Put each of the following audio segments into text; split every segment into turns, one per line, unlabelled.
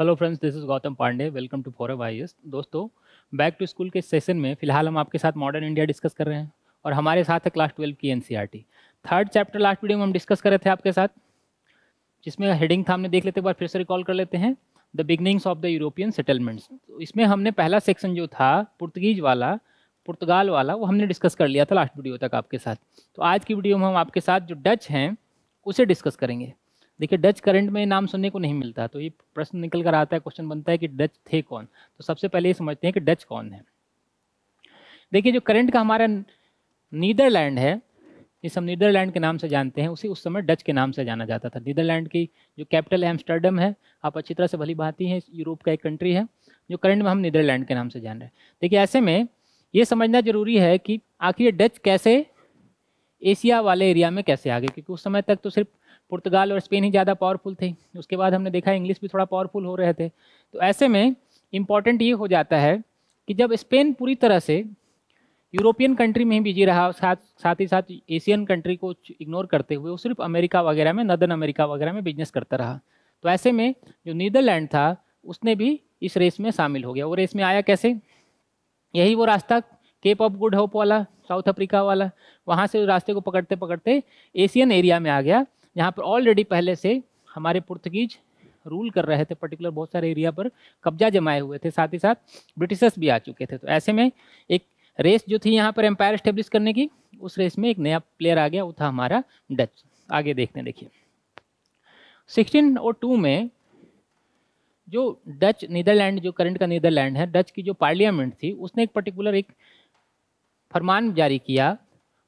hello friends this is Gautam Pandey welcome to forum IS दोस्तों back to school के session में फिलहाल हम आपके साथ मॉडर्न इंडिया डिस्कस कर रहे हैं और हमारे साथ है क्लास ट्वेल्व की NCERT third chapter last video में हम डिस्कस कर रहे थे आपके साथ जिसमें हेडिंग था हमने देख लेते बार फिर से रिकॉल कर लेते हैं the beginnings of the European settlements इसमें हमने पहला सेक्शन जो था पुर्तगीज वाला पुर्तगाल वाला वो हमने डिस्कस कर लिया था लास्ट वीडियो तक आपके साथ तो आज की वीडियो में हम आपके साथ जो डच हैं उसे डिस्कस करेंगे देखिए डच करंट में नाम सुनने को नहीं मिलता तो ये प्रश्न निकल कर आता है क्वेश्चन बनता है कि डच थे कौन तो सबसे पहले ये समझते हैं कि डच कौन है देखिए जो करंट का हमारा नीदरलैंड है जिस हम नीदरलैंड के नाम से जानते हैं उसे उस समय डच के नाम से जाना जाता था नीदरलैंड की जो कैपिटल एम्स्टर्डम है आप अच्छी तरह से भली भांति हैं यूरोप का एक कंट्री है जो करंट में हम नीदरलैंड के नाम से जान रहे हैं देखिए ऐसे में ये समझना जरूरी है कि आखिर डच कैसे एशिया वाले एरिया में कैसे आ गए क्योंकि उस समय तक तो सिर्फ पुर्तगाल और स्पेन ही ज़्यादा पावरफुल थे उसके बाद हमने देखा इंग्लिश भी थोड़ा पावरफुल हो रहे थे तो ऐसे में इम्पॉर्टेंट ये हो जाता है कि जब स्पेन पूरी तरह से यूरोपियन कंट्री में ही बिजी रहा साथ साथ ही साथ एशियन कंट्री को इग्नोर करते हुए वो सिर्फ अमेरिका वगैरह में नदन अमेरिका वगैरह में बिजनेस करता रहा तो ऐसे में जो नीदरलैंड था उसने भी इस रेस में शामिल हो गया वो रेस में आया कैसे यही वो रास्ता केप ऑफ गुड होप वाला साउथ अफ्रीका वाला वहाँ से रास्ते को पकड़ते पकड़ते एशियन एरिया में आ गया यहाँ पर ऑलरेडी पहले से हमारे पुर्तगीज रूल कर रहे थे पर्टिकुलर बहुत सारे एरिया पर कब्जा जमाए हुए थे साथ ही साथ ब्रिटिशर्स भी आ चुके थे तो ऐसे में एक रेस जो थी यहाँ पर एम्पायर स्टेब्लिश करने की उस रेस में एक नया प्लेयर आ गया वो था हमारा डच आगे देखते हैं देखिए 1602 में जो डच नीदरलैंड जो करंट का नीदरलैंड है डच की जो पार्लियामेंट थी उसने एक पर्टिकुलर एक फरमान जारी किया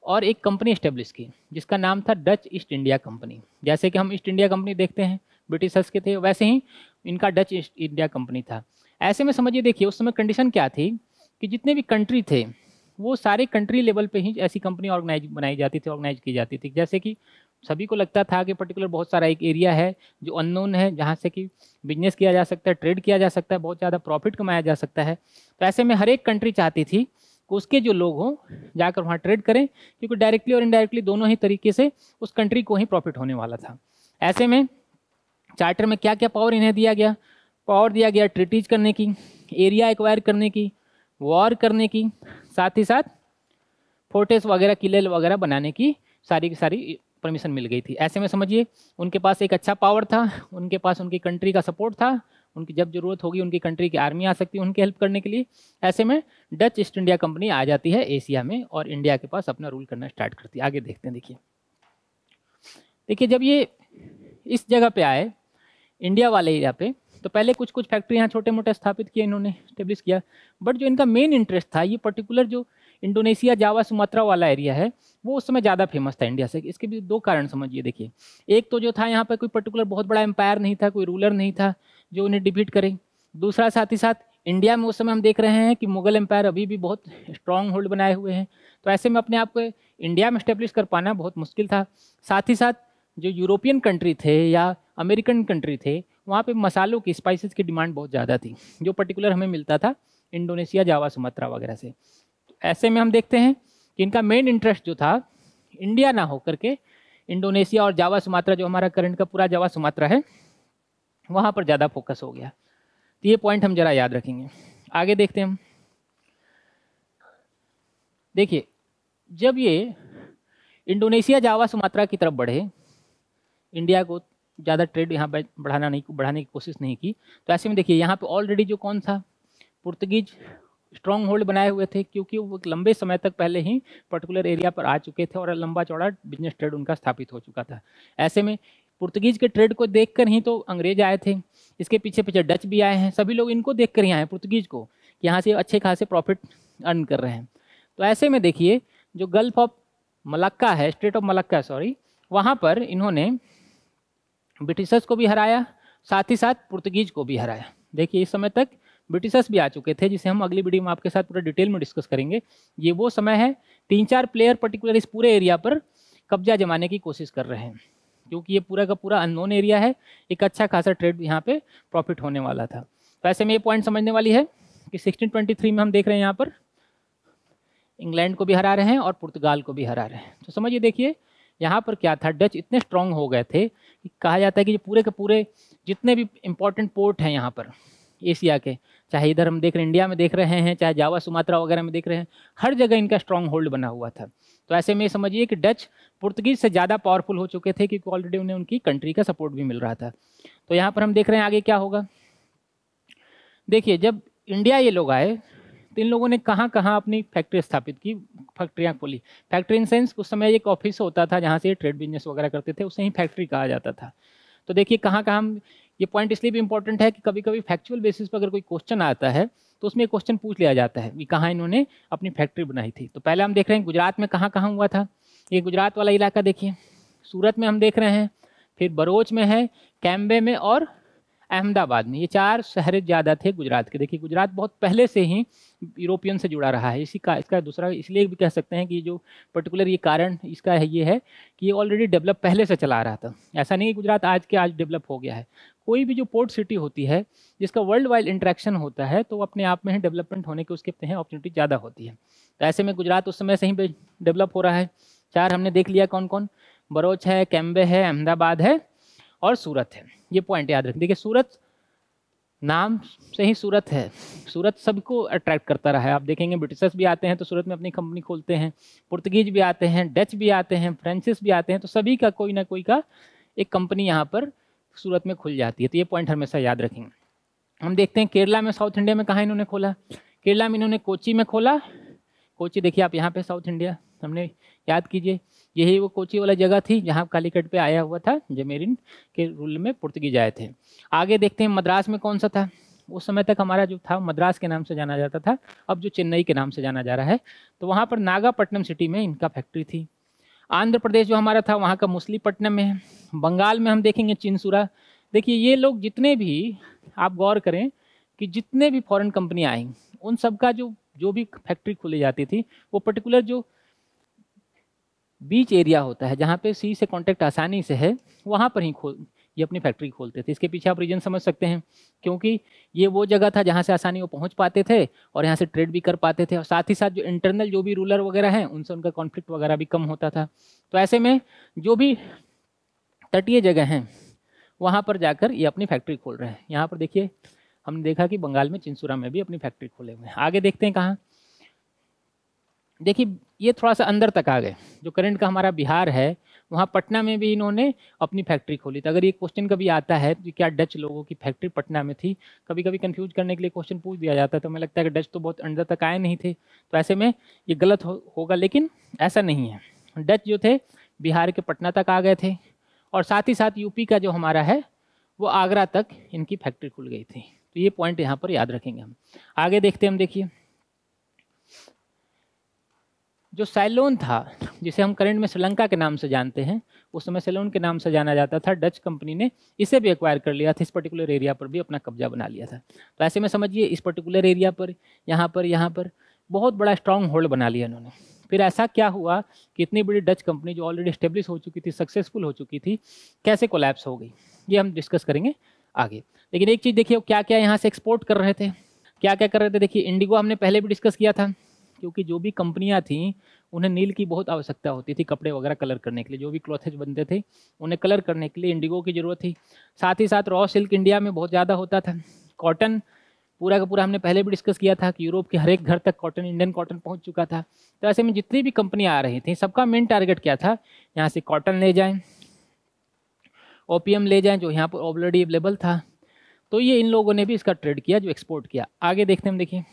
और एक कंपनी इस्टेब्लिश की जिसका नाम था डच ईस्ट इंडिया कंपनी जैसे कि हम ईस्ट इंडिया कंपनी देखते हैं ब्रिटिशर्स के थे वैसे ही इनका डच ईस्ट इंडिया कंपनी था ऐसे में समझिए देखिए उस समय कंडीशन क्या थी कि जितने भी कंट्री थे वो सारे कंट्री लेवल पे ही ऐसी कंपनी ऑर्गेनाइज बनाई जाती थी ऑर्गेनाइज की जाती थी जैसे कि सभी को लगता था कि पर्टिकुलर बहुत सारा एक एरिया है जो अननोन है जहाँ से कि बिजनेस किया जा सकता है ट्रेड किया जा सकता है बहुत ज़्यादा प्रॉफिट कमाया जा सकता है तो ऐसे में हर एक कंट्री चाहती थी तो उसके के जो लोग हों जाकर वहाँ ट्रेड करें क्योंकि डायरेक्टली और इनडायरेक्टली दोनों ही तरीके से उस कंट्री को ही प्रॉफिट होने वाला था ऐसे में चार्टर में क्या क्या पावर इन्हें दिया गया पावर दिया गया ट्रिटीज करने की एरिया एक्वायर करने की वॉर करने की साथ ही साथ फोर्टेस वगैरह किले वगैरह बनाने की सारी की सारी परमिशन मिल गई थी ऐसे में समझिए उनके पास एक अच्छा पावर था उनके पास उनकी कंट्री का सपोर्ट था उनकी जब ज़रूरत होगी उनकी कंट्री की आर्मी आ सकती है उनकी हेल्प करने के लिए ऐसे में डच ईस्ट इंडिया कंपनी आ जाती है एशिया में और इंडिया के पास अपना रूल करना स्टार्ट करती है आगे देखते हैं देखिए देखिए जब ये इस जगह पे आए इंडिया वाले एरिया पे तो पहले कुछ कुछ फैक्ट्री यहाँ छोटे मोटे स्थापित किए इन्होंने स्टेब्लिश किया बट जो इनका मेन इंटरेस्ट था ये पर्टिकुलर जो इंडोनेशिया जावा सुमात्रा वाला एरिया है वो उस समय ज़्यादा फेमस था इंडिया से इसके भी दो कारण समझिए देखिए एक तो जो था यहाँ पर कोई पर्टिकुलर बहुत बड़ा एम्पायर नहीं था कोई रूलर नहीं था जो उन्हें डिफीट करें दूसरा साथ ही साथ इंडिया में उस समय हम देख रहे हैं कि मुगल एम्पायर अभी भी बहुत स्ट्रॉन्ग होल्ड बनाए हुए हैं तो ऐसे में अपने आप को इंडिया में इस्टेब्लिश कर पाना बहुत मुश्किल था साथ ही साथ जो यूरोपियन कंट्री थे या अमेरिकन कंट्री थे वहाँ पे मसालों की स्पाइसेस की डिमांड बहुत ज़्यादा थी जो पर्टिकुलर हमें मिलता था इंडोनेशिया जावा सुमात्रा वगैरह से तो ऐसे में हम देखते हैं कि इनका मेन इंटरेस्ट जो था इंडिया ना हो करके इंडोनेशिया और जावा सुमात्रा जो हमारा करंट का पूरा जावा सुमात्रा है वहाँ पर ज़्यादा फोकस हो गया तो ये पॉइंट हम ज़रा याद रखेंगे आगे देखते हैं हम देखिए जब ये इंडोनेशिया जावा सुमात्रा की तरफ बढ़े इंडिया को ज़्यादा ट्रेड यहाँ पर बढ़ाना नहीं बढ़ाने की कोशिश नहीं की तो ऐसे में देखिए यहाँ पे ऑलरेडी जो कौन था पुर्तगीज स्ट्रॉन्ग होल्ड बनाए हुए थे क्योंकि वो लंबे समय तक पहले ही पर्टिकुलर एरिया पर आ चुके थे और लंबा चौड़ा बिजनेस ट्रेड उनका स्थापित हो चुका था ऐसे में पुर्तगीज के ट्रेड को देख ही तो अंग्रेज आए थे इसके पीछे पीछे डच भी आए हैं सभी लोग इनको देख कर ही आए हैं पुर्तगीज को यहाँ से अच्छे खासे प्रॉफिट अर्न कर रहे हैं तो ऐसे में देखिए जो गल्फ ऑफ मलक्का है स्टेट ऑफ मलक्का सॉरी वहाँ पर इन्होंने ब्रिटिशर्स को भी हराया साथ ही साथ पुर्तगीज को भी हराया देखिए इस समय तक ब्रिटिशर्स भी आ चुके थे जिसे हम अगली वीडियो में आपके साथ पूरा डिटेल में डिस्कस करेंगे ये वो समय है तीन चार प्लेयर पर्टिकुलर इस पूरे एरिया पर कब्जा जमाने की कोशिश कर रहे हैं क्योंकि ये पूरा का पूरा अननोन एरिया है एक अच्छा खासा ट्रेड यहाँ पे प्रॉफिट होने वाला था तो ऐसे में ये पॉइंट समझने वाली है कि 1623 में हम देख रहे हैं यहाँ पर इंग्लैंड को भी हरा रहे हैं और पुर्तगाल को भी हरा रहे हैं तो समझिए देखिए यहाँ पर क्या था डच इतने स्ट्रांग हो गए थे कि कहा जाता है कि पूरे के पूरे जितने भी इम्पोर्टेंट पोर्ट हैं यहाँ पर एशिया के चाहे इधर हम देख रहे इंडिया में देख रहे हैं चाहे जावा सुमात्रा वगैरह में देख रहे हैं हर जगह इनका स्ट्रांग होल्ड बना हुआ था तो ऐसे में समझिए कि डच पुर्तगीज से ज़्यादा पावरफुल हो चुके थे क्योंकि ऑलरेडी उन्हें उनकी कंट्री का सपोर्ट भी मिल रहा था तो यहाँ पर हम देख रहे हैं आगे क्या होगा देखिए जब इंडिया ये लोग आए तो इन लोगों ने कहाँ कहाँ अपनी फैक्ट्री स्थापित की फैक्ट्रियाँ खोली फैक्ट्री इन सेंस उस समय एक ऑफिस होता था जहाँ से ट्रेड बिजनेस वगैरह करते थे उसे ही फैक्ट्री कहा जाता था तो देखिए कहाँ कहाँ ये पॉइंट इसलिए भी इंपॉर्टेंट है कि कभी कभी फैक्चुअल बेसिस पर अगर कोई क्वेश्चन आता है तो उसमें क्वेश्चन पूछ लिया जाता है कि कहाँ इन्होंने अपनी फैक्ट्री बनाई थी तो पहले हम देख रहे हैं गुजरात में कहाँ कहाँ हुआ था ये गुजरात वाला इलाका देखिए सूरत में हम देख रहे हैं फिर बरोच में है कैम्बे में और अहमदाबाद में ये चार शहर ज़्यादा थे गुजरात के देखिए गुजरात बहुत पहले से ही यूरोपियन से जुड़ा रहा है इसी का इसका दूसरा इसलिए भी कह सकते हैं कि जो पर्टिकुलर ये कारण इसका है ये है कि ये ऑलरेडी डेवलप पहले से चला रहा था ऐसा नहीं कि गुजरात आज के आज डेवलप हो गया है कोई भी जो पोर्ट सिटी होती है जिसका वर्ल्ड वाइड इंट्रैक्शन होता है तो अपने आप में ही डेवलपमेंट होने के उसके हैं अपॉर्चुनिटी ज़्यादा होती है तो ऐसे में गुजरात उस समय से ही डेवलप हो रहा है चार हमने देख लिया कौन कौन बरोच है कैम्बे है अहमदाबाद है और सूरत है ये पॉइंट याद रखें देखिए सूरत नाम से ही सूरत है सूरत सबको अट्रैक्ट करता रहा है आप देखेंगे ब्रिटिशर्स भी आते हैं तो सूरत में अपनी कंपनी खोलते हैं पुर्तगीज भी आते हैं डच भी आते हैं फ्रेंसिस भी आते हैं तो सभी का कोई ना कोई का एक कंपनी यहाँ पर सूरत में खुल जाती है तो ये पॉइंट हमेशा याद रखेंगे हम देखते हैं केरला में साउथ इंडिया में कहाँ इन्होंने खोला केरला में इन्होंने कोची में खोला कोची देखिए आप यहाँ पे साउथ इंडिया हमने याद कीजिए यही वो कोची वाला जगह थी जहाँ कालीकट पे आया हुआ था जमेरिन के रूल में पुर्तगीज आए थे आगे देखते हैं मद्रास में कौन सा था उस समय तक हमारा जो था मद्रास के नाम से जाना जाता था अब जो चेन्नई के नाम से जाना जा रहा है तो वहाँ पर नागापट्टनम सिटी में इनका फैक्ट्री थी आंध्र प्रदेश जो हमारा था वहाँ का मुसलीपट्टनम में है बंगाल में हम देखेंगे चिनसुरा देखिए ये लोग जितने भी आप गौर करें कि जितने भी फॉरेन कंपनी आई उन सब का जो जो भी फैक्ट्री खोली जाती थी वो पर्टिकुलर जो बीच एरिया होता है जहाँ पे सी से कांटेक्ट आसानी से है वहाँ पर ही खोल ये अपनी फैक्ट्री खोलते थे इसके पीछे आप रीजन समझ सकते हैं क्योंकि ये वो जगह था जहाँ से आसानी वो पहुँच पाते थे और यहाँ से ट्रेड भी कर पाते थे और साथ ही साथ जो इंटरनल जो भी रूलर वगैरह हैं उनसे उनका कॉन्फ्लिक्ट वगैरह भी कम होता था तो ऐसे में जो भी तटीय जगह हैं वहाँ पर जाकर ये अपनी फैक्ट्री खोल रहे हैं यहाँ पर देखिए हमने देखा कि बंगाल में चिंसुरा में भी अपनी फैक्ट्री खोले हुए हैं आगे देखते हैं कहाँ देखिए ये थोड़ा सा अंदर तक आ गए जो करंट का हमारा बिहार है वहाँ पटना में भी इन्होंने अपनी फैक्ट्री खोली थी अगर ये क्वेश्चन कभी आता है कि तो क्या डच लोगों की फैक्ट्री पटना में थी कभी कभी कन्फ्यूज करने के लिए क्वेश्चन पूछ दिया जाता है तो हमें लगता है कि डच तो बहुत अंदर तक आए नहीं थे तो ऐसे में ये गलत हो, होगा लेकिन ऐसा नहीं है डच जो थे बिहार के पटना तक आ गए थे और साथ ही साथ यूपी का जो हमारा है वो आगरा तक इनकी फैक्ट्री खुल गई थी तो ये पॉइंट यहाँ पर याद रखेंगे हम आगे देखते हैं हम देखिए जो सैलोन था जिसे हम करंट में श्रीलंका के नाम से जानते हैं उस समय सैलोन के नाम से जाना जाता था डच कंपनी ने इसे भी एक्वायर कर लिया था इस पर्टिकुलर एरिया पर भी अपना कब्जा बना लिया था तो ऐसे में समझिए इस पर्टिकुलर एरिया पर यहाँ पर यहाँ पर बहुत बड़ा स्ट्रांग होल्ड बना लिया इन्होंने फिर ऐसा क्या हुआ कि इतनी बड़ी डच कंपनी जो ऑलरेडी स्टेब्लिश हो चुकी थी सक्सेसफुल हो चुकी थी कैसे कोलैप्स हो गई ये हम डिस्कस करेंगे आगे लेकिन एक चीज़ देखिए क्या क्या यहाँ से एक्सपोर्ट कर रहे थे क्या क्या कर रहे थे देखिए इंडिगो हमने पहले भी डिस्कस किया था क्योंकि जो भी कंपनियाँ थीं उन्हें नील की बहुत आवश्यकता होती थी कपड़े वगैरह कलर करने के लिए जो भी क्लॉथेज बनते थे उन्हें कलर करने के लिए इंडिगो की ज़रूरत थी साथ ही साथ रॉ सिल्क इंडिया में बहुत ज़्यादा होता था कॉटन पूरा का पूरा हमने पहले भी डिस्कस किया था कि यूरोप के हर एक घर तक कॉटन इंडियन कॉटन पहुंच चुका था तो ऐसे में जितनी भी कंपनियां आ रही थी सबका मेन टारगेट क्या था यहाँ से कॉटन ले जाएं ओपीएम ले जाएं जो यहाँ पर ऑलरेडी अवेलेबल था तो ये इन लोगों ने भी इसका ट्रेड किया जो एक्सपोर्ट किया आगे देखते हम देखिए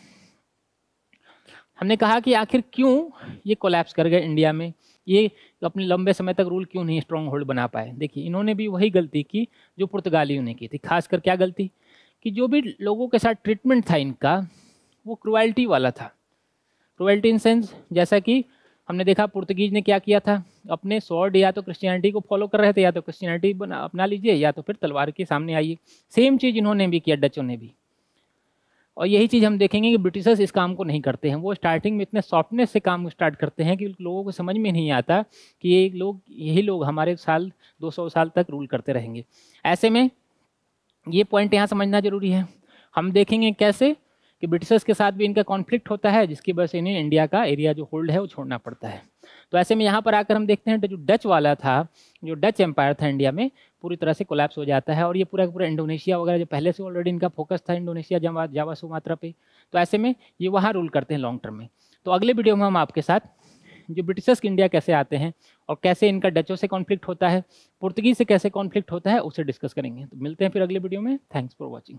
हमने कहा कि आखिर क्यों ये कोलैप्स कर गए इंडिया में ये अपने लंबे समय तक रूल क्यों नहीं स्ट्रॉन्ग होल्ड बना पाए देखिए इन्होंने भी वही गलती की जो पुर्तगालियों ने की थी खासकर क्या गलती कि जो भी लोगों के साथ ट्रीटमेंट था इनका वो क्रुअल्टी वाला था क्रुअल्टी इन सेंस जैसा कि हमने देखा पुर्तगीज ने क्या किया था अपने सॉर्ड या तो क्रिश्चियनिटी को फॉलो कर रहे थे या तो क्रिश्चियनिटी अपना लीजिए या तो फिर तलवार के सामने आइए सेम चीज़ इन्होंने भी किया डचों ने भी और यही चीज़ हम देखेंगे कि ब्रिटिशर्स इस काम को नहीं करते हैं वो स्टार्टिंग में इतने सॉफ्टनेस से काम स्टार्ट करते हैं कि लोगों को समझ में नहीं आता कि ये लोग यही लोग हमारे साल 200 साल तक रूल करते रहेंगे ऐसे में ये पॉइंट यहाँ समझना ज़रूरी है हम देखेंगे कैसे कि ब्रिटिशर्स के साथ भी इनका कॉन्फ्लिक्ट होता है जिसकी वजह से इन्हें इंडिया का एरिया जो होल्ड है वो छोड़ना पड़ता है तो ऐसे में यहाँ पर आकर हम देखते हैं जो डच वाला था जो डच एम्पायर था इंडिया में पूरी तरह से कोलैप्स हो जाता है और ये पूरा पूरा इंडोनेशिया वगैरह जो पहले से ऑलरेडी इनका फोकस था इंडोनेशिया जावा जावा सुमात्रा पे तो ऐसे में ये वहाँ रूल करते हैं लॉन्ग टर्म में तो अगले वीडियो में हम आपके साथ जो ब्रिटिशर्स इंडिया कैसे आते हैं और कैसे इनका डचों से कॉन्फ्लिक्ट होता है पुर्तगीज से कैसे कॉन्फ्लिक्ट होता है उसे डिस्कस करेंगे तो मिलते हैं फिर अगले वीडियो में थैंक्स फॉर वॉचिंग